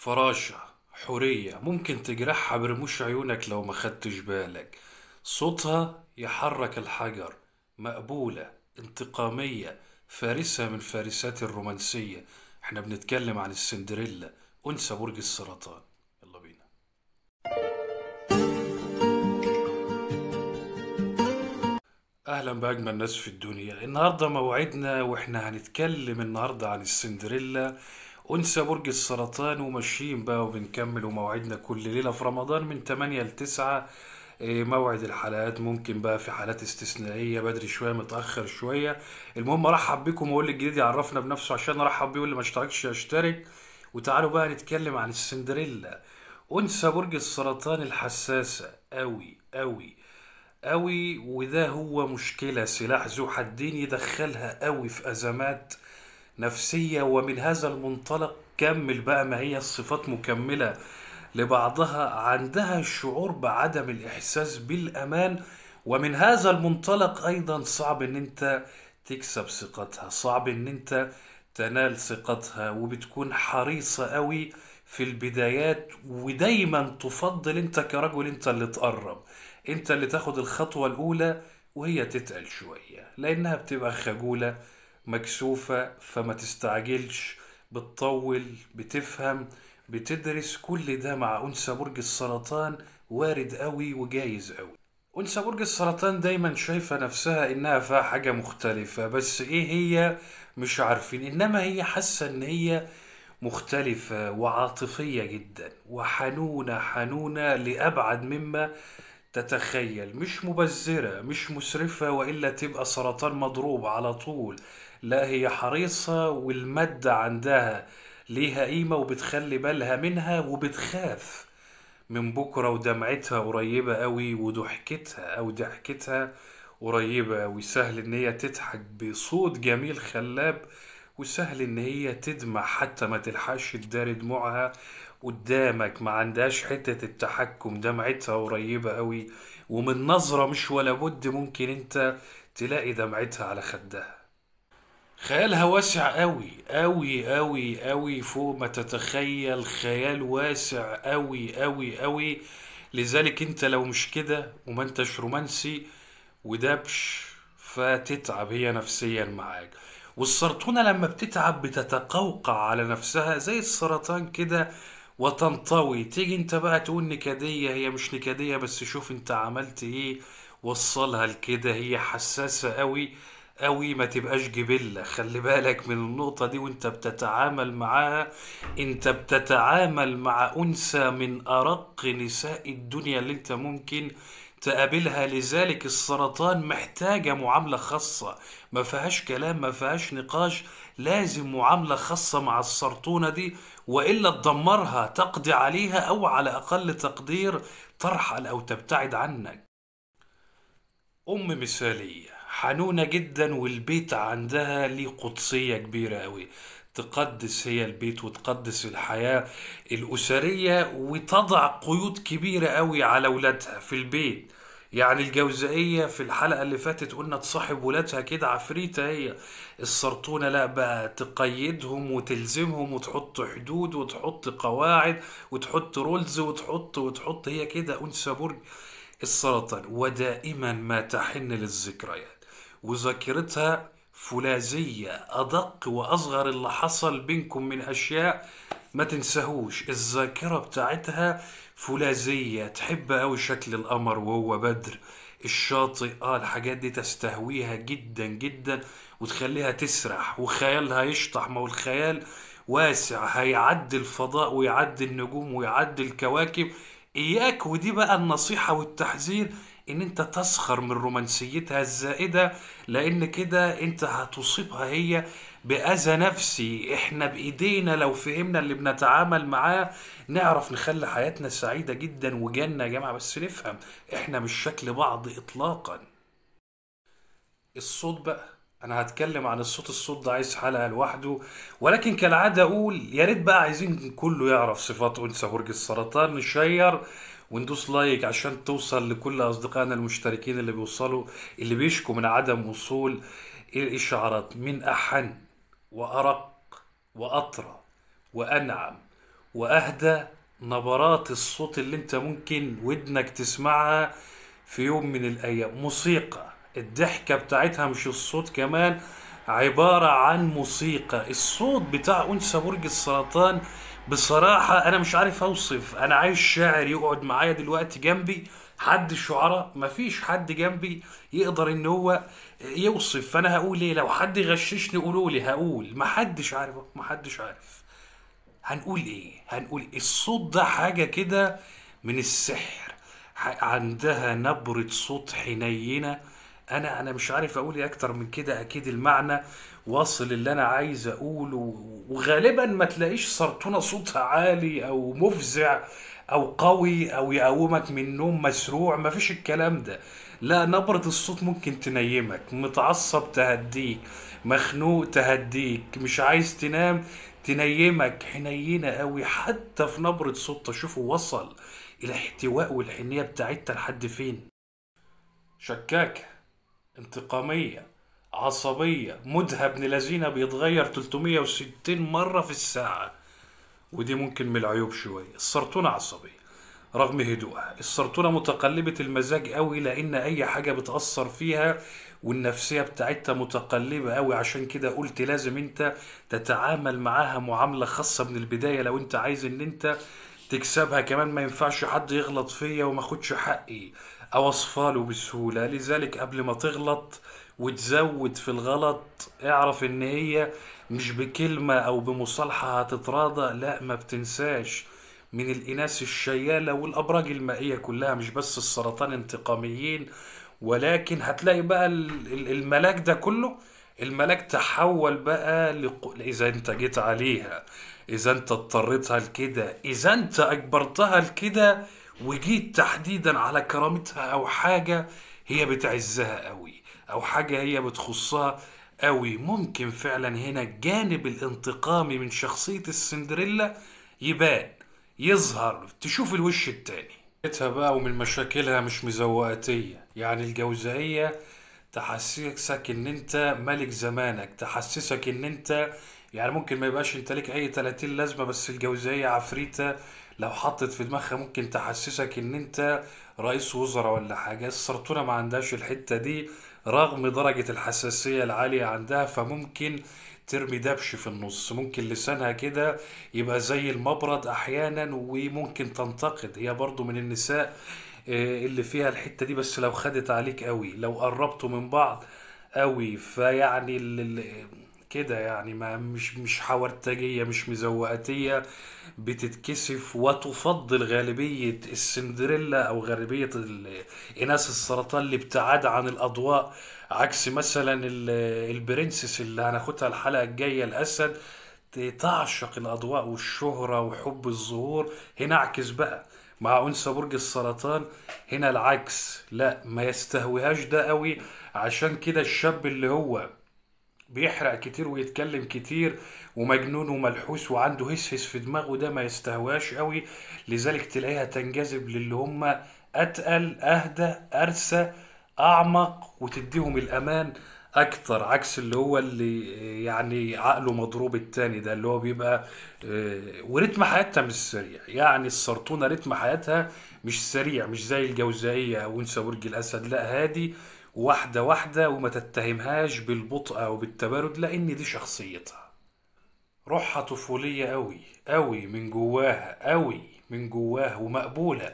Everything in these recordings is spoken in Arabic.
فراشة حورية ممكن تجرحها برموش عيونك لو ما خدتش بالك صوتها يحرك الحجر مقبولة انتقامية فارسة من فارسات الرومانسية احنا بنتكلم عن السندريلا أنثى برج السرطان يلا بينا اهلا باجمل ناس في الدنيا النهارده موعدنا واحنا هنتكلم النهارده عن السندريلا انثى برج السرطان وماشيين بقى وبنكمل وموعدنا كل ليله في رمضان من 8 ل 9 إيه، موعد الحلقات ممكن بقى في حالات استثنائيه بدري شويه متاخر شويه المهم ارحب بيكم واقول الجديد يعرفنا بنفسه عشان ارحب بيه واللي ما اشتركش يشترك وتعالوا بقى نتكلم عن السندريلا انثى برج السرطان الحساسه قوي قوي قوي وده هو مشكله سلاح ذو حدين يدخلها قوي في ازمات نفسية ومن هذا المنطلق كمل بقى ما هي الصفات مكملة لبعضها عندها الشعور بعدم الإحساس بالأمان ومن هذا المنطلق أيضا صعب إن أنت تكسب ثقتها صعب إن أنت تنال ثقتها وبتكون حريصة قوي في البدايات ودايما تفضل انت كرجل انت اللي تقرب انت اللي تاخد الخطوة الاولى وهي تتقل شوية لانها بتبقى خجولة مكسوفة فما تستعجلش بتطول بتفهم بتدرس كل ده مع أنثى برج السرطان وارد قوي وجايز قوي أنثى برج السرطان دايما شايفة نفسها إنها فيها حاجة مختلفة بس إيه هي مش عارفين إنما هي حاسة إن هي مختلفة وعاطفية جدا وحنونة حنونة لأبعد مما تتخيل مش مبذرة مش مسرفة وإلا تبقى سرطان مضروب على طول لا هي حريصة والمادة عندها ليها قيمة وبتخلي بالها منها وبتخاف من بكرة ودمعتها قريبة قوي وضحكتها أو ضحكتها قريبة وسهل إن هي تضحك بصوت جميل خلاب وسهل ان هي تدمع حتى ما تلحقش تداري دموعها قدامك ما عندهاش حتة التحكم دمعتها قريبة قوي ومن نظرة مش ولا بد ممكن انت تلاقي دمعتها على خدها خيالها واسع قوي قوي قوي قوي فوق ما تتخيل خيال واسع قوي قوي قوي لذلك انت لو مش كده وما انتش رومانسي ودبش فتتعب هي نفسيا معاك والسرطونة لما بتتعب بتتقوقع على نفسها زي السرطان كده وتنطوي تيجي انت بقى تقول نكدية هي مش نكدية بس شوف انت عملت ايه وصلها لكده هي حساسة قوي قوي ما تبقاش جبلة خلي بالك من النقطة دي وانت بتتعامل معاها انت بتتعامل مع انثى من ارق نساء الدنيا اللي انت ممكن تقابلها لذلك السرطان محتاجة معاملة خاصة ما فيهاش كلام ما فيهاش نقاش لازم معاملة خاصة مع السرطونة دي وإلا تدمرها تقضي عليها أو على أقل تقدير ترحل أو تبتعد عنك أم مثالية حنونة جدا والبيت عندها ليه قدسية كبيرة أوي تقدس هي البيت وتقدس الحياة الأسرية وتضع قيود كبيرة قوي على ولادها في البيت يعني الجوزائية في الحلقة اللي فاتت قلنا تصاحب ولادها كده عفريتة هي السرطونة لا بقى تقيدهم وتلزمهم وتحط حدود وتحط قواعد وتحط رولز وتحط وتحط هي كده أنثى برج السرطان ودائما ما تحن للذكريات وذاكرتها فولاذية أدق وأصغر اللي حصل بينكم من أشياء ما تنسهوش الذاكرة بتاعتها فولاذية تحب أوي شكل القمر وهو بدر الشاطئ اه الحاجات دي تستهويها جدا جدا وتخليها تسرح وخيالها يشطح ما هو الخيال واسع هيعدي الفضاء ويعدي النجوم ويعدي الكواكب اياك ودي بقى النصيحة والتحذير ان انت تسخر من رومانسيتها الزائده لان كده انت هتصيبها هي باذى نفسي احنا بايدينا لو فهمنا اللي بنتعامل معاه نعرف نخلي حياتنا سعيده جدا وجنه يا جماعه بس نفهم احنا مش شكل بعض اطلاقا الصوت بقى انا هتكلم عن الصوت الصوت ده عايز حلقه لوحده ولكن كالعاده اقول يا ريت بقى عايزين كله يعرف صفات انثى برج السرطان نشير وندوس لايك عشان توصل لكل اصدقائنا المشتركين اللي بيوصلوا اللي بيشكوا من عدم وصول الاشعارات من احن وارق واطرى وانعم واهدى نبرات الصوت اللي انت ممكن ودنك تسمعها في يوم من الايام موسيقى الضحكه بتاعتها مش الصوت كمان عباره عن موسيقى الصوت بتاع انثى برج السرطان بصراحة أنا مش عارف أوصف أنا عايز شاعر يقعد معايا دلوقتي جنبي حد الشعراء مفيش حد جنبي يقدر إن هو يوصف فأنا هقول إيه لو حد غششني قولوا لي هقول محدش عارف محدش عارف هنقول إيه هنقول الصوت ده حاجة كده من السحر عندها نبرة صوت حنينة انا انا مش عارف اقول ايه اكتر من كده اكيد المعنى واصل اللي انا عايز اقوله وغالبا ما تلاقيش سرطونه صوتها عالي او مفزع او قوي او يقومك من نوم مسروع ما فيش الكلام ده لا نبرة الصوت ممكن تنيمك متعصب تهديك مخنوق تهديك مش عايز تنام تنيمك حنينة قوي حتى في نبرة صوتها شوفوا وصل الاحتواء والحنية بتاعتها لحد فين شكاكه انتقامية عصبية مودها ابن لذينة بيتغير 360 مرة في الساعة ودي ممكن من العيوب شوية السرطونة عصبية رغم هدوءها السرطونة متقلبة المزاج قوي لأن أي حاجة بتأثر فيها والنفسية بتاعتها متقلبة قوي عشان كده قلت لازم انت تتعامل معاها معاملة خاصة من البداية لو انت عايز ان انت تكسبها كمان ما ينفعش حد يغلط فيا وما اخدش حقي اوصفها له بسهوله لذلك قبل ما تغلط وتزود في الغلط اعرف ان هي مش بكلمه او بمصالحه هتتراضى لا ما بتنساش من الاناث الشياله والابراج المائيه كلها مش بس السرطان انتقاميين ولكن هتلاقي بقى الملاك ده كله الملاك تحول بقى لق... اذا انت جيت عليها اذا انت اضطريتها لكده اذا انت اجبرتها لكده وجيت تحديدا على كرامتها او حاجه هي بتعزها قوي او حاجه هي بتخصها قوي ممكن فعلا هنا الجانب الانتقامي من شخصيه السندريلا يبان يظهر تشوف الوش التاني بقى ومن مشاكلها مش مزوقتيه يعني الجوزائيه تحسسك ان انت ملك زمانك تحسسك ان انت يعني ممكن ما يبقاش انت ليك اي 30 لازمه بس الجوزيه عفريته لو حطت في دماغها ممكن تحسسك ان انت رئيس وزراء ولا حاجه السرطونه ما عندهاش الحته دي رغم درجه الحساسيه العاليه عندها فممكن ترمي دبش في النص ممكن لسانها كده يبقى زي المبرد احيانا وممكن تنتقد هي برضو من النساء آه، اللي فيها الحته دي بس لو خدت عليك قوي لو قربتوا من بعض قوي فيعني كده يعني ما مش مش حورتجيه مش مزوقاتيه بتتكسف وتفضل غالبيه السندريلا او غالبيه اناث السرطان الابتعاد عن الاضواء عكس مثلا البرنسس اللي هناخدها الحلقه الجايه الاسد تعشق الاضواء والشهره وحب الظهور هنا عكس بقى مع انثى برج السرطان هنا العكس لا ما يستهوهاش ده قوي عشان كده الشاب اللي هو بيحرق كتير ويتكلم كتير ومجنون وملحوس وعنده هسهس في دماغه ده ما يستهواش قوي لذلك تلاقيها تنجذب للي هم اتقل اهدى ارسى اعمق وتديهم الامان اكتر عكس اللي هو اللي يعني عقله مضروب التاني ده اللي هو بيبقى آه، ورتم حياتها مش سريع يعني السرطونه رتم حياتها مش سريع مش زي الجوزائيه او انثى برج الاسد لا هادي واحده واحده وما تتهمهاش بالبطء او بالتبرد لان دي شخصيتها روحها طفوليه قوي قوي من جواها قوي من جواها ومقبوله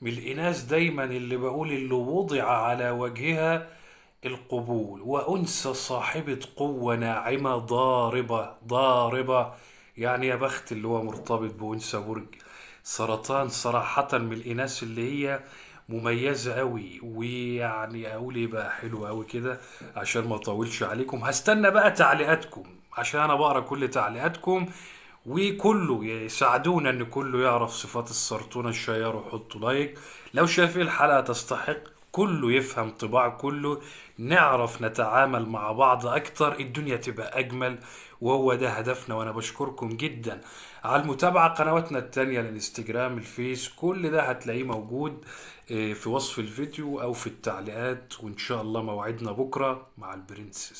من الاناث دايما اللي بقول اللي وضع على وجهها القبول وأنثى صاحبة قوة ناعمة ضاربة ضاربة يعني يا بخت اللي هو مرتبط بأنثى برج سرطان صراحة من الإناث اللي هي مميزة أوي ويعني أقول إيه بقى حلو أوي كده عشان ما أطولش عليكم هستنى بقى تعليقاتكم عشان أنا بقرأ كل تعليقاتكم وكله يساعدونا ان كله يعرف صفات السرطونه الشيار وحطوا لايك لو شايف إيه الحلقه تستحق كله يفهم طباع كله نعرف نتعامل مع بعض أكتر الدنيا تبقى أجمل وهو ده هدفنا وأنا بشكركم جدا على المتابعة قنواتنا التانية الانستجرام الفيس كل ده هتلاقيه موجود آه، في وصف الفيديو أو في التعليقات وإن شاء الله موعدنا بكرة مع البرنسس